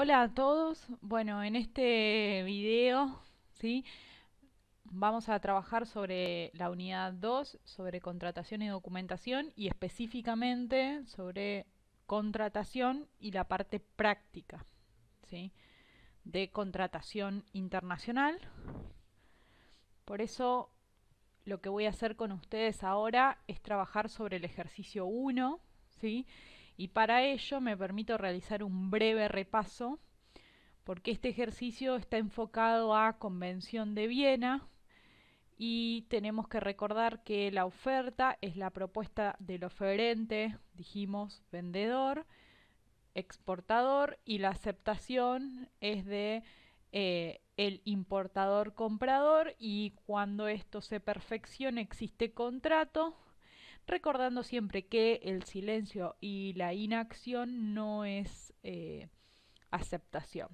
Hola a todos. Bueno, en este video, ¿sí? Vamos a trabajar sobre la unidad 2, sobre contratación y documentación y específicamente sobre contratación y la parte práctica, ¿sí? De contratación internacional. Por eso lo que voy a hacer con ustedes ahora es trabajar sobre el ejercicio 1, ¿sí? Y para ello me permito realizar un breve repaso, porque este ejercicio está enfocado a Convención de Viena y tenemos que recordar que la oferta es la propuesta del oferente, dijimos vendedor, exportador y la aceptación es de eh, el importador comprador y cuando esto se perfecciona existe contrato recordando siempre que el silencio y la inacción no es eh, aceptación.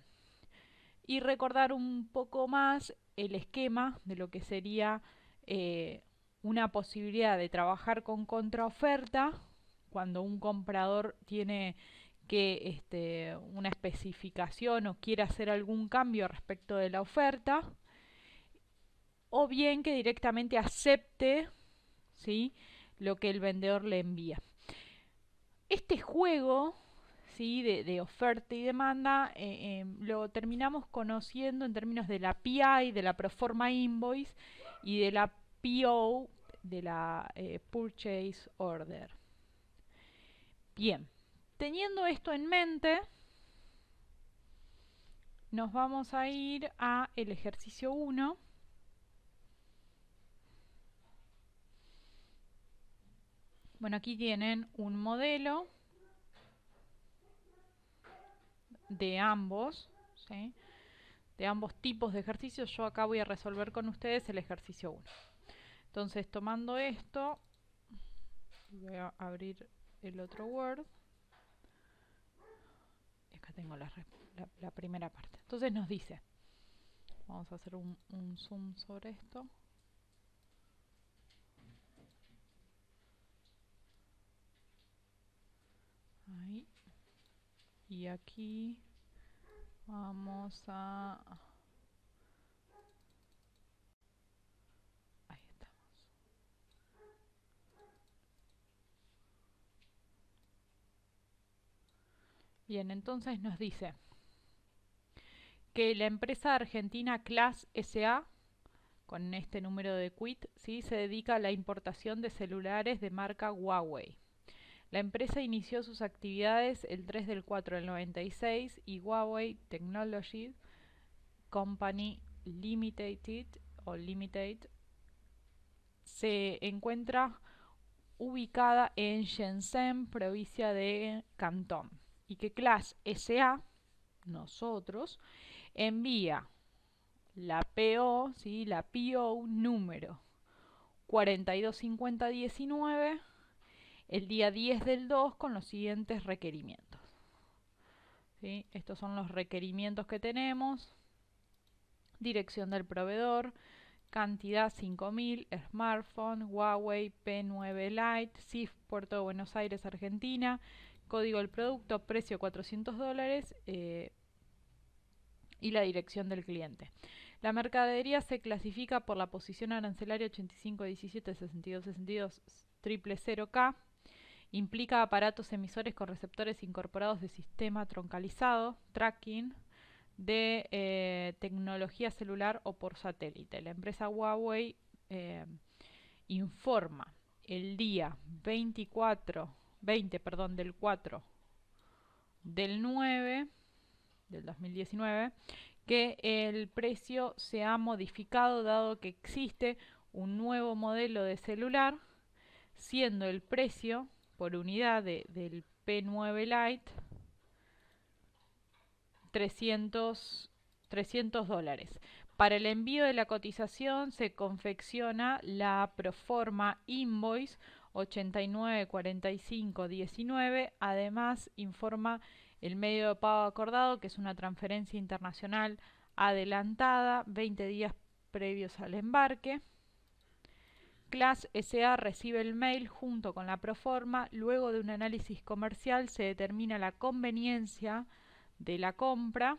Y recordar un poco más el esquema de lo que sería eh, una posibilidad de trabajar con contraoferta cuando un comprador tiene que este, una especificación o quiere hacer algún cambio respecto de la oferta, o bien que directamente acepte ¿sí? lo que el vendedor le envía. Este juego ¿sí? de, oferta y demanda eh, em, lo terminamos conociendo en términos de la PI, de la Proforma Invoice y de la PO, de la eh, Purchase Order. Bien, teniendo esto en mente, nos vamos a ir a el ejercicio 1 Bueno, aquí tienen un modelo de ambos, de ambos tipos de ejercicios. Yo acá voy a resolver con ustedes el ejercicio 1. Entonces, tomando esto, voy a abrir el otro Word. acá tengo la, primera parte. Entonces nos dice, vamos a hacer un zoom sobre esto. Y aquí vamos a... Ahí estamos. Bien, entonces nos dice que la empresa argentina Class SA con este número de quit, ¿sí? se dedica a la importación de celulares de marca Huawei. La empresa inició sus actividades el 3 del 4 del 96 y Huawei Technology Company Limited o Limited se encuentra ubicada en Shenzhen, provincia de Cantón, y que Clash SA, nosotros, envía la PO, ¿sí? la PO número 425019 el día 10 del 2 con los siguientes requerimientos. Estos son los requerimientos que tenemos. Dirección del proveedor, cantidad 5000, smartphone, Huawei P9 Lite, SIF Puerto de Buenos Aires, Argentina, código del producto, precio 400 dólares eh, y la dirección del cliente. La mercadería se clasifica por la posición arancelaria 8517 6262 k Implica aparatos emisores con receptores incorporados de sistema troncalizado, tracking, de eh, tecnología celular o por satélite. La empresa Huawei eh, informa el día 24, 20, perdón, del 4 del 9 del 2019 que el precio se ha modificado dado que existe un nuevo modelo de celular siendo el precio por unidad del P9 Lite 300, 300 dólares. Para el envío de la cotización se confecciona la proforma invoice 894519. Además, informa el medio de pago acordado, que es una transferencia internacional adelantada 20 días previos al embarque. Class SA recibe el mail junto con la proforma, luego de un análisis comercial se determina la conveniencia de la compra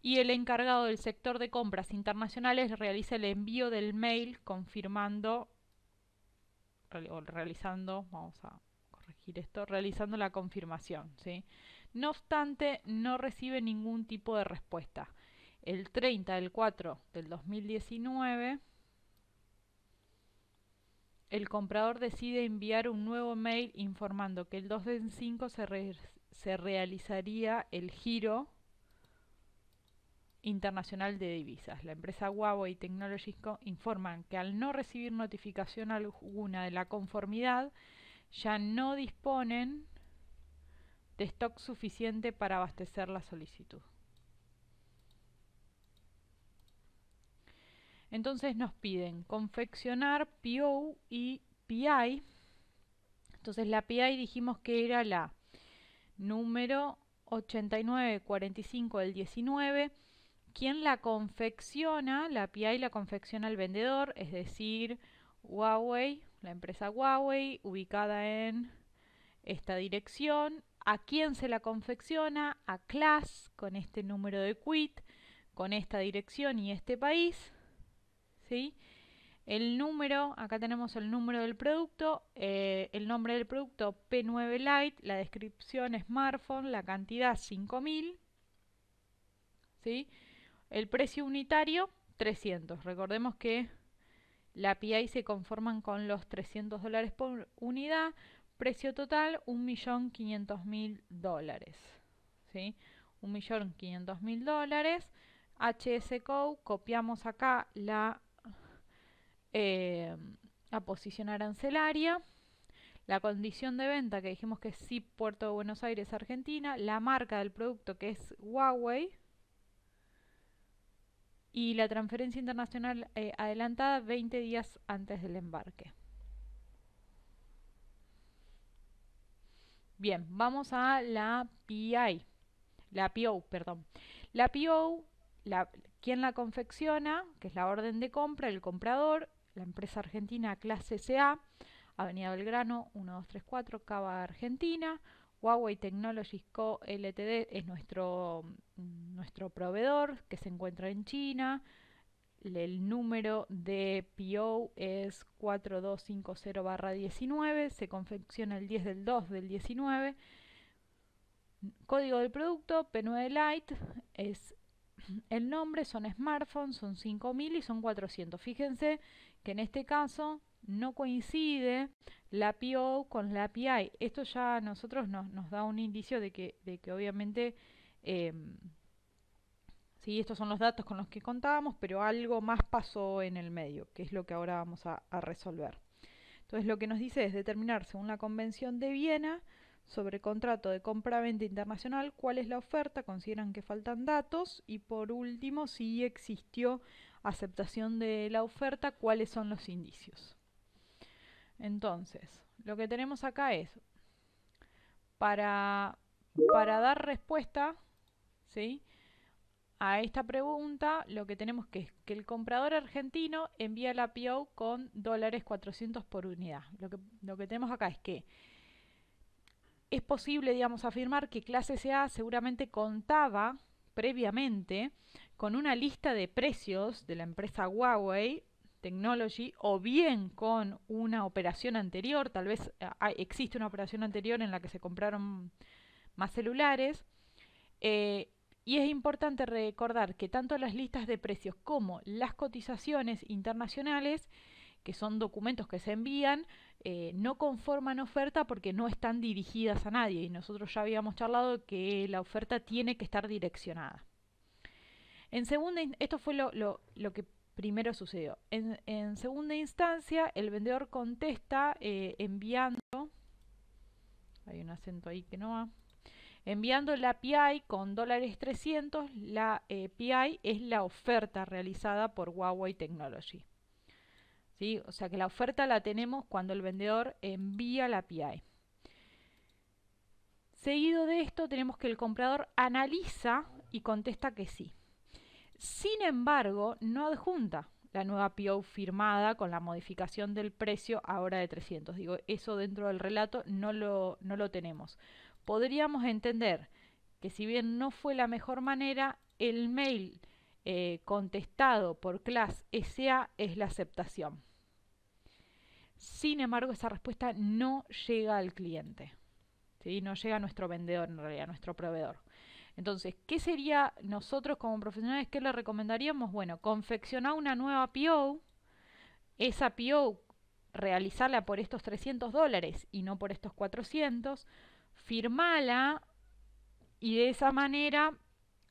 y el encargado del sector de compras internacionales realiza el envío del mail confirmando o realizando, vamos a corregir esto, realizando la confirmación, No obstante, no recibe ningún tipo de respuesta. El 30 del 4 del 2019 el comprador decide enviar un nuevo mail informando que el 2 en 5 se, realizaría el giro internacional de divisas. La empresa Huawei Technologies informan que al no recibir notificación alguna de la conformidad, ya no disponen de stock suficiente para abastecer la solicitud. Entonces nos piden confeccionar PO y PI. Entonces la PI dijimos que era la número 8945 del 19. ¿Quién la confecciona, la PI la confecciona el vendedor, es decir, Huawei, la empresa Huawei, ubicada en esta dirección. ¿A quién se la confecciona? A Class, con este número de quit, con esta dirección y este país. El número, acá tenemos el número del producto, eh, el nombre del producto P9 Lite, la descripción smartphone, la cantidad 5000, ¿sí? El precio unitario 300. Recordemos que la PI se conforman con los 300 dólares por unidad, precio total 1.500.000 dólares. ¿sí? 1.500.000 dólares. HS copiamos acá la eh, a posición arancelaria, la condición de venta que dijimos que es SIP Puerto de Buenos Aires, Argentina, la marca del producto que es Huawei y la transferencia internacional eh, adelantada 20 días antes del embarque. Bien, vamos a la PI, la PO, perdón. La PO, la, quien la confecciona, que es la orden de compra, el comprador, la empresa argentina Clase SA, Avenida Belgrano 1234, Cava Argentina. Huawei Technologies Co. Ltd. es nuestro, mm, nuestro proveedor que se encuentra en China. El número de PO es 4250-19. Se confecciona el 10 del 2 del 19. Código del producto P9 Lite es el nombre, son smartphones, son 5.000 y son 400. Fíjense que en este caso no coincide la PO con la P.I. Esto ya a nosotros nos, da un indicio de que, obviamente... Em, sí, estos son los datos con los que contábamos, pero algo más pasó en el medio, que es lo que ahora vamos a, a resolver. Entonces lo que nos dice es determinar según la Convención de Viena sobre contrato de compra-venta internacional, cuál es la oferta, consideran que faltan datos y por último, si existió aceptación de la oferta, cuáles son los indicios. Entonces, lo que tenemos acá es, para, dar respuesta ¿sí? a esta pregunta, lo que tenemos que es que el comprador argentino envía la PO con dólares 400 por unidad. Lo que, lo que tenemos acá es que es posible, digamos, afirmar que clase SA seguramente contaba previamente con una lista de precios de la empresa Huawei Technology o bien con una operación anterior, tal vez eh, existe una operación anterior en la que se compraron más celulares. Eh, y es importante recordar que tanto las listas de precios como las cotizaciones internacionales, que son documentos que se envían, eh, no conforman oferta porque no están dirigidas a nadie y nosotros ya habíamos charlado que la oferta tiene que estar direccionada. En segunda, esto fue lo, que primero sucedió. En, segunda instancia, el vendedor contesta eh, enviando, hay un acento ahí que no va, enviando la PI con dólares 300, la eh, PI es la oferta realizada por Huawei Technology. O sea que la oferta la tenemos cuando el vendedor envía la PI. Seguido de esto tenemos que el comprador analiza y contesta que sí. Sin embargo, no adjunta la nueva PO firmada con la modificación del precio ahora de 300. Digo, eso dentro del relato no lo, tenemos. Podríamos entender que si bien no fue la mejor manera, el mail eh, contestado por class SA es la aceptación. Sin embargo, esa respuesta no llega al cliente. No llega a nuestro vendedor, en realidad, a nuestro proveedor. Entonces, ¿qué sería nosotros como profesionales? ¿Qué le recomendaríamos? Bueno, confeccionar una nueva PO, esa PO realizarla por estos 300 dólares y no por estos 400, firmala y de esa manera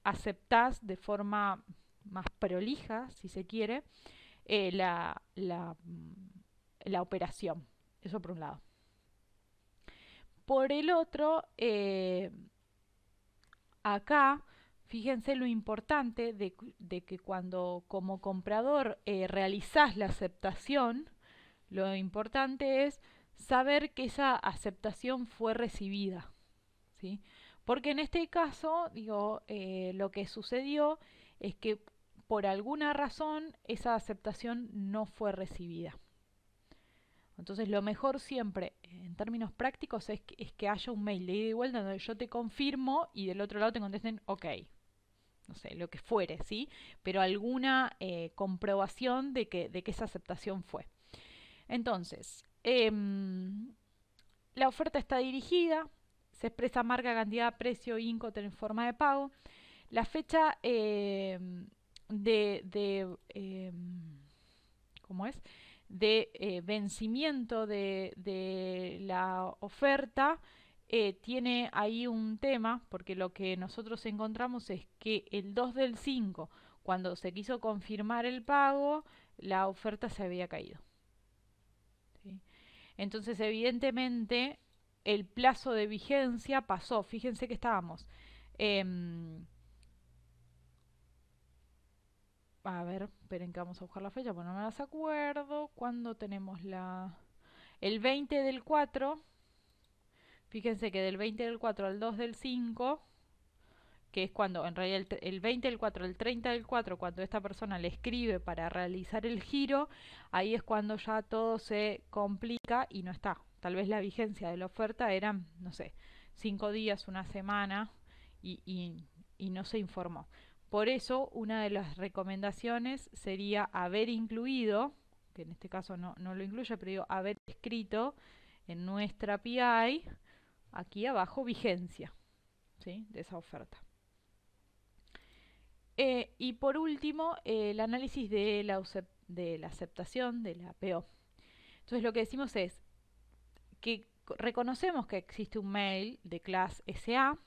aceptás de forma más prolija, si se quiere, eh, la, la la operación. Eso por un lado. Por el otro, eh, acá, fíjense lo importante de, que cuando como comprador realizas eh, realizás la aceptación, lo importante es saber que esa aceptación fue recibida. ¿sí? Porque en este caso, digo, eh, lo que sucedió es que por alguna razón esa aceptación no fue recibida. Entonces lo mejor siempre en términos prácticos es que, haya un mail de ida y vuelta donde yo te confirmo y del otro lado te contesten ok. No sé, lo que fuere, ¿sí? Pero alguna eh, comprobación de que, de que esa aceptación fue. Entonces, em, la oferta está dirigida, se expresa marca, cantidad, precio, inco, en forma de pago. La fecha em, de... de em, ¿Cómo es? de eh, vencimiento de, la oferta, eh, tiene ahí un tema, porque lo que nosotros encontramos es que el 2 del 5, cuando se quiso confirmar el pago, la oferta se había caído. Entonces, evidentemente, el plazo de vigencia pasó. Fíjense que estábamos. Em, A ver, esperen que vamos a buscar la fecha, bueno, no me las acuerdo. ¿Cuándo tenemos la...? El 20 del 4. Fíjense que del 20 del 4 al 2 del 5, que es cuando en realidad el, 20 del 4 al 30 del 4, cuando esta persona le escribe para realizar el giro, ahí es cuando ya todo se complica y no está. Tal vez la vigencia de la oferta era, no sé, 5 días, una semana y no se informó. Por eso, una de las recomendaciones sería haber incluido, que en este caso no, lo incluye, pero digo, haber escrito en nuestra PI, aquí abajo, vigencia de esa oferta. Eh, y por último, el análisis de de la aceptación de la PO. Entonces, lo que decimos es que reconocemos que existe un mail de clase SA,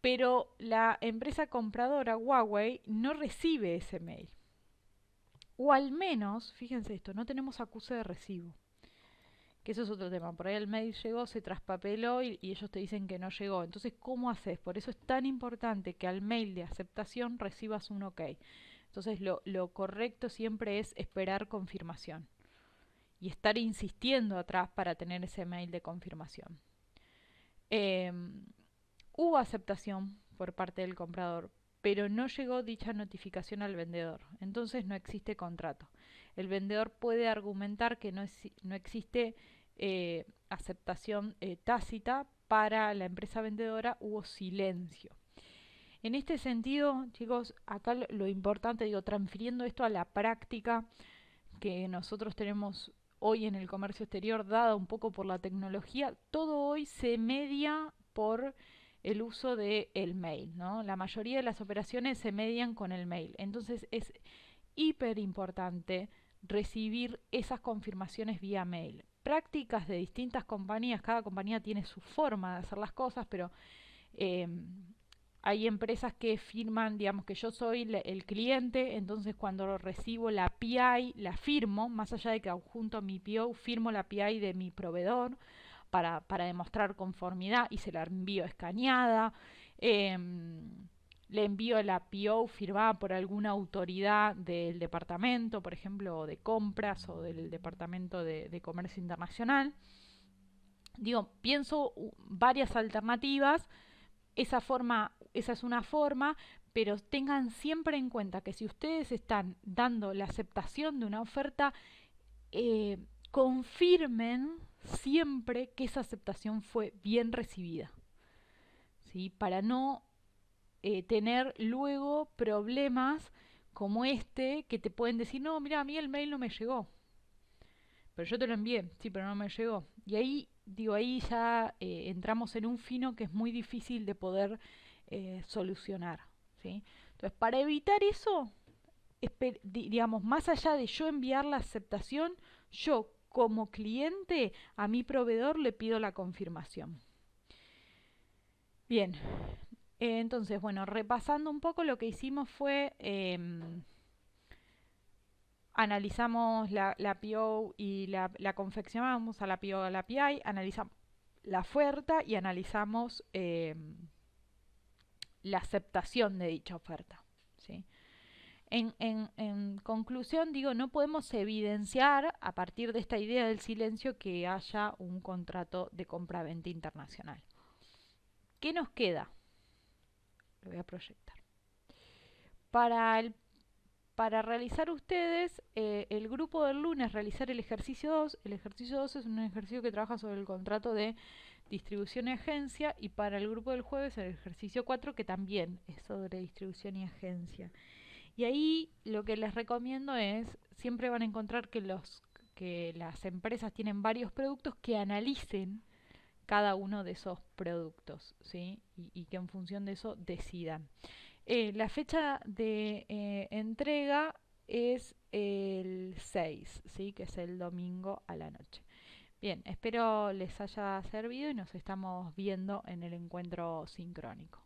pero la empresa compradora Huawei no recibe ese mail. O al menos, fíjense esto, no tenemos acuse de recibo. Que eso es otro tema. Por ahí el mail llegó, se traspapeló y, ellos te dicen que no llegó. Entonces, ¿cómo haces? Por eso es tan importante que al mail de aceptación recibas un OK. Entonces, lo, correcto siempre es esperar confirmación y estar insistiendo atrás para tener ese mail de confirmación. Em, Hubo aceptación por parte del comprador, pero no llegó dicha notificación al vendedor, entonces no existe contrato. El vendedor puede argumentar que no, existe eh, aceptación eh, tácita para la empresa vendedora, hubo silencio. En este sentido, chicos, acá lo, lo importante, digo, transfiriendo esto a la práctica que nosotros tenemos hoy en el comercio exterior, dada un poco por la tecnología, todo hoy se media por el uso del el mail. ¿no? La mayoría de las operaciones se median con el mail. Entonces es hiper importante recibir esas confirmaciones vía mail. Prácticas de distintas compañías, cada compañía tiene su forma de hacer las cosas, pero em, hay empresas que firman, digamos que yo soy el cliente, entonces cuando recibo la PI, la firmo, más allá de que adjunto mi PO, firmo la PI de mi proveedor para, demostrar conformidad y se la envío escaneada. Em, le envío la PO firmada por alguna autoridad del departamento, por ejemplo, de compras o del departamento de, comercio internacional. Digo, pienso varias alternativas. Esa forma, esa es una forma, pero tengan siempre en cuenta que si ustedes están dando la aceptación de una oferta, eh, confirmen siempre que esa aceptación fue bien recibida, ¿sí? para no eh, tener luego problemas como este que te pueden decir, no, mira, a mí el mail no me llegó, pero yo te lo envié, sí, pero no me llegó. Y ahí, digo, ahí ya eh, entramos en un fino que es muy difícil de poder eh, solucionar. ¿sí? Entonces, para evitar eso, digamos, más allá de yo enviar la aceptación, yo como cliente a mi proveedor le pido la confirmación. Bien, eh, entonces, bueno, repasando un poco lo que hicimos fue... Em, analizamos la, PO y la, confeccionamos a la PO a la PI, analizamos la oferta y analizamos em, la aceptación de dicha oferta. ¿sí? En, conclusión, digo, no podemos evidenciar a partir de esta idea del silencio que haya un contrato de compra venta internacional. ¿Qué nos queda? Lo voy a proyectar. Para, realizar ustedes eh, el grupo del lunes, realizar el ejercicio 2. El ejercicio 2 es un ejercicio que trabaja sobre el contrato de distribución y agencia. Y para el grupo del jueves, el ejercicio 4, que también es sobre distribución y agencia. Y ahí lo que les recomiendo es, siempre van a encontrar que, los, que las empresas tienen varios productos que analicen cada uno de esos productos, ¿sí? Y, que en función de eso decidan. Eh, la fecha de eh, entrega es el 6, ¿sí? que es el domingo a la noche. Bien, espero les haya servido y nos estamos viendo en el encuentro sincrónico.